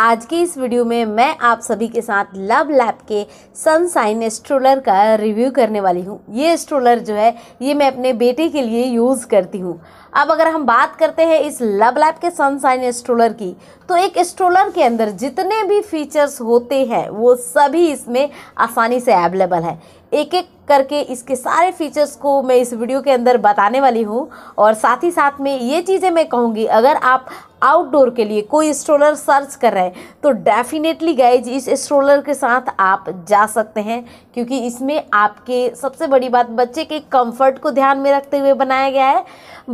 आज की इस वीडियो में मैं आप सभी के साथ लव लैब के सन साइन एस्ट्रोलर का रिव्यू करने वाली हूँ ये स्ट्रोलर जो है ये मैं अपने बेटे के लिए यूज़ करती हूँ अब अगर हम बात करते हैं इस लव लैब के सन साइन एस्ट्रोलर की तो एक स्ट्रोलर के अंदर जितने भी फीचर्स होते हैं वो सभी इसमें आसानी से अवेलेबल है एक एक करके इसके सारे फीचर्स को मैं इस वीडियो के अंदर बताने वाली हूँ और साथ ही साथ में ये चीज़ें मैं कहूँगी अगर आप आउटडोर के लिए कोई स्ट्रोलर सर्च कर रहे हैं तो डेफिनेटली गाइज इस स्ट्रोलर के साथ आप जा सकते हैं क्योंकि इसमें आपके सबसे बड़ी बात बच्चे के कंफर्ट को ध्यान में रखते हुए बनाया गया है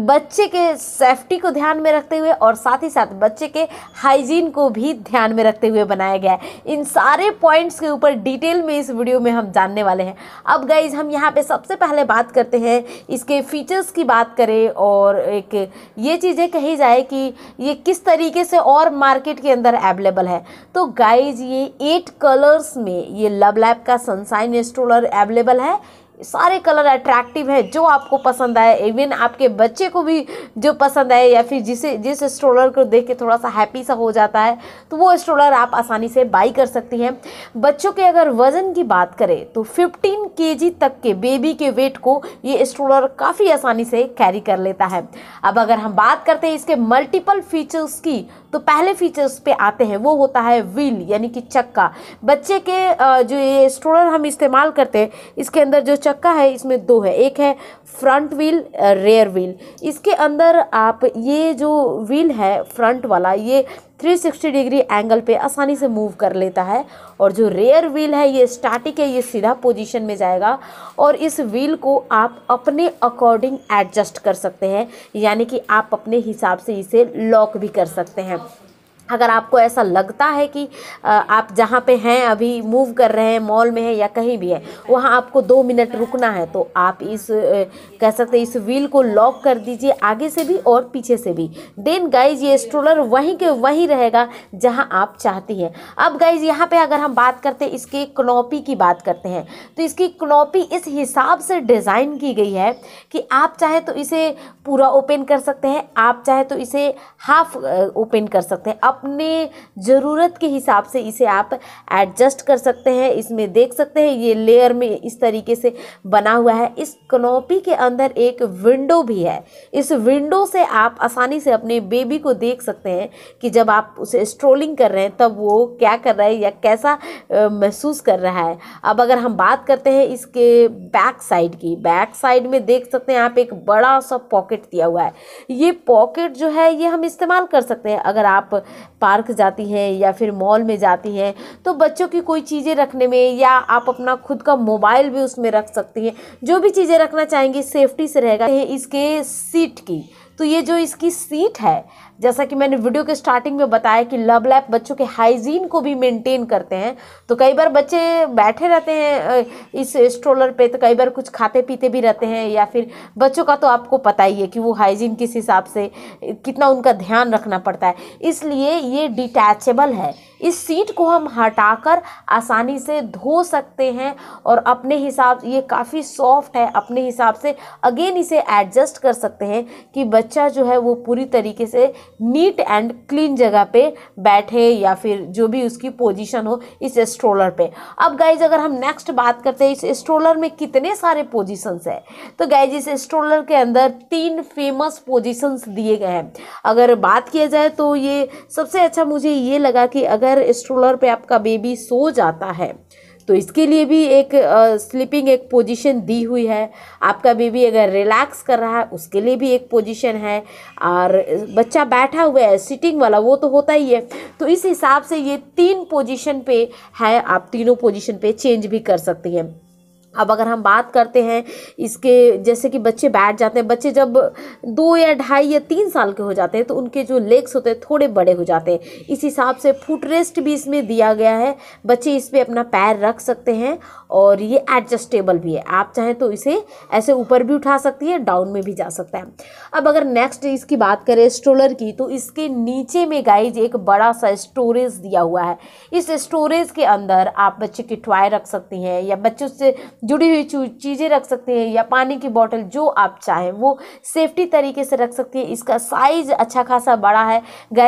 बच्चे के सेफ्टी को ध्यान में रखते हुए और साथ ही साथ बच्चे के हाइजीन को भी ध्यान में रखते हुए बनाया गया है इन सारे पॉइंट्स के ऊपर डिटेल में इस वीडियो में हम जानने वाले हैं अब गाइज हम यहाँ पर सबसे पहले बात करते हैं इसके फीचर्स की बात करें और एक ये चीज़ें कही जाए कि ये किस तरीके से और मार्केट के अंदर अवेलेबल है तो गाइज ये एट कलर्स में ये लव लैब का सनसाइन स्ट्रोलर अवेलेबल है सारे कलर अट्रैक्टिव हैं जो आपको पसंद आए इवन आपके बच्चे को भी जो पसंद आए या फिर जिसे जिस स्ट्रोलर को देख के थोड़ा सा हैप्पी सा हो जाता है तो वो स्ट्रोलर आप आसानी से बाई कर सकती हैं बच्चों के अगर वज़न की बात करें तो 15 के तक के बेबी के वेट को ये स्ट्रोलर काफ़ी आसानी से कैरी कर लेता है अब अगर हम बात करते हैं इसके मल्टीपल फीचर्स की तो पहले फीचर्स पे आते हैं वो होता है व्हील यानी कि चक्का बच्चे के जो ये स्ट्रोलर हम इस्तेमाल करते हैं इसके अंदर जो चक्का है इसमें दो है एक है फ्रंट व्हील रेयर व्हील इसके अंदर आप ये जो व्हील है फ्रंट वाला ये 360 डिग्री एंगल पे आसानी से मूव कर लेता है और जो रेयर व्हील है ये स्टैटिक है ये सीधा पोजीशन में जाएगा और इस व्हील को आप अपने अकॉर्डिंग एडजस्ट कर सकते हैं यानी कि आप अपने हिसाब से इसे लॉक भी कर सकते हैं अगर आपको ऐसा लगता है कि आप जहाँ पे हैं अभी मूव कर रहे हैं मॉल में है या कहीं भी है वहाँ आपको दो मिनट रुकना है तो आप इस कह सकते हैं इस व्हील को लॉक कर दीजिए आगे से भी और पीछे से भी देन गाइज ये स्ट्रोलर वहीं के वहीं रहेगा जहाँ आप चाहती हैं अब गाइज यहाँ पे अगर हम बात करते हैं इसके क्नोपी की बात करते हैं तो इसकी कनोपी इस हिसाब से डिज़ाइन की गई है कि आप चाहे तो इसे पूरा ओपन कर सकते हैं आप चाहे तो इसे हाफ ओपन कर सकते हैं अपने ज़रूरत के हिसाब से इसे आप एडजस्ट कर सकते हैं इसमें देख सकते हैं ये लेयर में इस तरीके से बना हुआ है इस कनोपी के अंदर एक विंडो भी है इस विंडो से आप आसानी से अपने बेबी को देख सकते हैं कि जब आप उसे स्ट्रोलिंग कर रहे हैं तब वो क्या कर रहा है या कैसा महसूस कर रहा है अब अगर हम बात करते हैं इसके बैक साइड की बैक साइड में देख सकते हैं आप एक बड़ा सा पॉकेट दिया हुआ है ये पॉकेट जो है ये हम इस्तेमाल कर सकते हैं अगर आप पार्क जाती हैं या फिर मॉल में जाती हैं तो बच्चों की कोई चीज़ें रखने में या आप अपना खुद का मोबाइल भी उसमें रख सकती हैं जो भी चीज़ें रखना चाहेंगी सेफ्टी से रहेगा इसके सीट की तो ये जो इसकी सीट है जैसा कि मैंने वीडियो के स्टार्टिंग में बताया कि लव लैप बच्चों के हाइजीन को भी मेंटेन करते हैं तो कई बार बच्चे बैठे रहते हैं इस स्ट्रोलर पे तो कई बार कुछ खाते पीते भी रहते हैं या फिर बच्चों का तो आपको पता ही है कि वो हाइजीन किस हिसाब से कितना उनका ध्यान रखना पड़ता है इसलिए ये डिटैचेबल है इस सीट को हम हटाकर आसानी से धो सकते हैं और अपने हिसाब ये काफ़ी सॉफ्ट है अपने हिसाब से अगेन इसे एडजस्ट कर सकते हैं कि बच्चा जो है वो पूरी तरीके से नीट एंड क्लीन जगह पे बैठे या फिर जो भी उसकी पोजीशन हो इस स्ट्रोलर पे अब गाइज अगर हम नेक्स्ट बात करते हैं इस स्ट्रोलर में कितने सारे पोजिशंस है तो गाइज इस स्ट्रोलर के अंदर तीन फेमस पोजिशंस दिए गए हैं अगर बात किया जाए तो ये सबसे अच्छा मुझे ये लगा कि अगर अगर स्ट्रोलर पे आपका बेबी सो जाता है तो इसके लिए भी एक स्लीपिंग एक पोजीशन दी हुई है आपका बेबी अगर रिलैक्स कर रहा है उसके लिए भी एक पोजीशन है और बच्चा बैठा हुआ है सिटिंग वाला वो तो होता ही है तो इस हिसाब से ये तीन पोजीशन पे है आप तीनों पोजीशन पे चेंज भी कर सकती हैं अब अगर हम बात करते हैं इसके जैसे कि बच्चे बैठ जाते हैं बच्चे जब दो या ढाई या तीन साल के हो जाते हैं तो उनके जो लेग्स होते हैं थोड़े बड़े हो जाते हैं इस हिसाब से फुट रेस्ट भी इसमें दिया गया है बच्चे इस पर अपना पैर रख सकते हैं और ये एडजस्टेबल भी है आप चाहें तो इसे ऐसे ऊपर भी उठा सकती है डाउन में भी जा सकता है अब अगर नेक्स्ट इसकी बात करें स्ट्रोलर की तो इसके नीचे में गाइज एक बड़ा सा स्टोरेज दिया हुआ है इस स्टोरेज के अंदर आप बच्चे की टॉय रख सकती हैं या बच्चों से जुड़ी हुई चीज़ें रख सकते हैं या पानी की बॉटल जो आप चाहें वो सेफ्टी तरीके से रख सकती हैं इसका साइज अच्छा खासा बड़ा है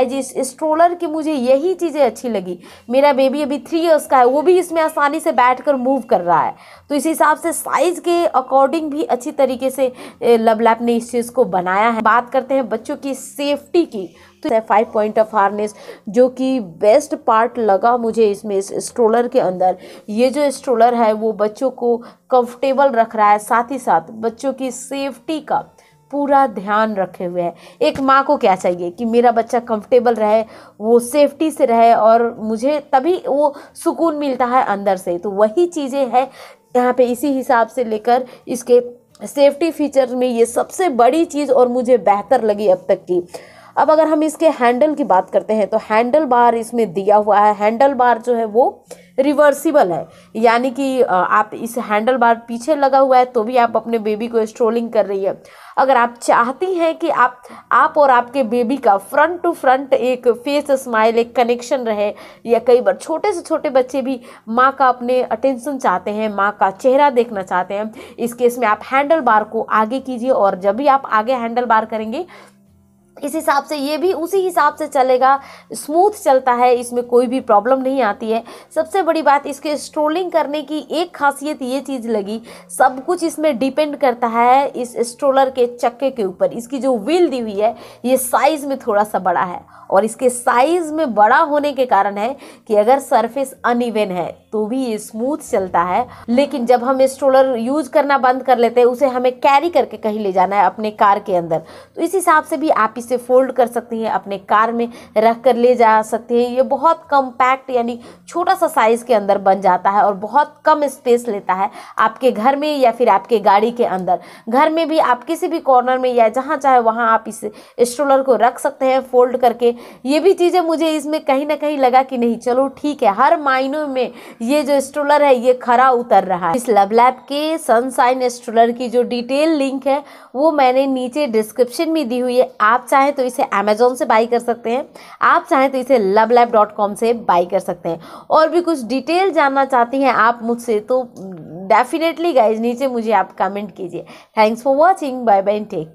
जी इस स्ट्रोलर की मुझे यही चीज़ें अच्छी लगी मेरा बेबी अभी थ्री ईयर्स का है वो भी इसमें आसानी से बैठ कर मूव कर रहा है तो इस हिसाब से साइज़ के अकॉर्डिंग भी अच्छी तरीके से लबलैप ने इस चीज़ को बनाया है बात करते हैं बच्चों की सेफ्टी की दोस्तों फाइव पॉइंट ऑफ हार्नेस जो कि बेस्ट पार्ट लगा मुझे इसमें इस स्ट्रोलर के अंदर ये जो स्ट्रोलर है वो बच्चों को कंफर्टेबल रख रहा है साथ ही साथ बच्चों की सेफ्टी का पूरा ध्यान रखे हुए हैं एक माँ को क्या चाहिए कि मेरा बच्चा कंफर्टेबल रहे वो सेफ्टी से रहे और मुझे तभी वो सुकून मिलता है अंदर से तो वही चीज़ें हैं यहाँ पे इसी हिसाब से लेकर इसके सेफ्टी फीचर में ये सबसे बड़ी चीज़ और मुझे बेहतर लगी अब तक की अब अगर हम इसके हैंडल की बात करते हैं तो हैंडल बार इसमें दिया हुआ है हैंडल बार जो है वो रिवर्सिबल है यानी कि आप इस हैंडल बार पीछे लगा हुआ है तो भी आप अपने बेबी को स्ट्रोलिंग कर रही है अगर आप चाहती हैं कि आप आप और आपके बेबी का फ्रंट टू फ्रंट एक फेस स्माइल एक कनेक्शन रहे या कई बार छोटे से छोटे बच्चे भी माँ का अपने अटेंशन चाहते हैं माँ का चेहरा देखना चाहते हैं इस केस में आप हैंडल बार को आगे कीजिए और जब भी आप आगे हैंडल बार करेंगे इस हिसाब से ये भी उसी हिसाब से चलेगा स्मूथ चलता है इसमें कोई भी प्रॉब्लम नहीं आती है सबसे बड़ी बात इसके स्ट्रोलिंग करने की एक खासियत ये चीज़ लगी सब कुछ इसमें डिपेंड करता है इस स्ट्रोलर के चक्के के ऊपर इसकी जो व्हील दी हुई है ये साइज़ में थोड़ा सा बड़ा है और इसके साइज़ में बड़ा होने के कारण है कि अगर सरफेस अनइवन है तो भी ये स्मूथ चलता है लेकिन जब हम स्ट्रोलर यूज़ करना बंद कर लेते हैं उसे हमें कैरी करके कहीं ले जाना है अपने कार के अंदर तो इस हिसाब से भी आप इस इसे फोल्ड कर सकती हैं अपने कार में रख कर ले जा सकती हैं ये बहुत कम्पैक्ट यानी छोटा सा साइज़ के अंदर बन जाता है और बहुत कम स्पेस लेता है आपके घर में या फिर आपके गाड़ी के अंदर घर में भी आप किसी भी कॉर्नर में या जहाँ चाहे वहाँ आप इस स्ट्रोलर को रख सकते हैं फोल्ड करके ये भी चीज़ें मुझे इसमें कहीं ना कहीं लगा कि नहीं चलो ठीक है हर मायनों में ये जो स्ट्रोलर है ये खरा उतर रहा है इस लव लैब के सनसाइन स्ट्रोलर की जो डिटेल लिंक है वो मैंने नीचे डिस्क्रिप्शन में दी हुई है आप चाहें तो इसे अमेजोन से बाई कर सकते हैं आप चाहें तो इसे लव लैब डॉट कॉम से बाई कर सकते हैं और भी कुछ डिटेल जानना चाहती हैं आप मुझसे तो डेफिनेटली गाइज नीचे मुझे आप कमेंट कीजिए thanks for watching bye bye take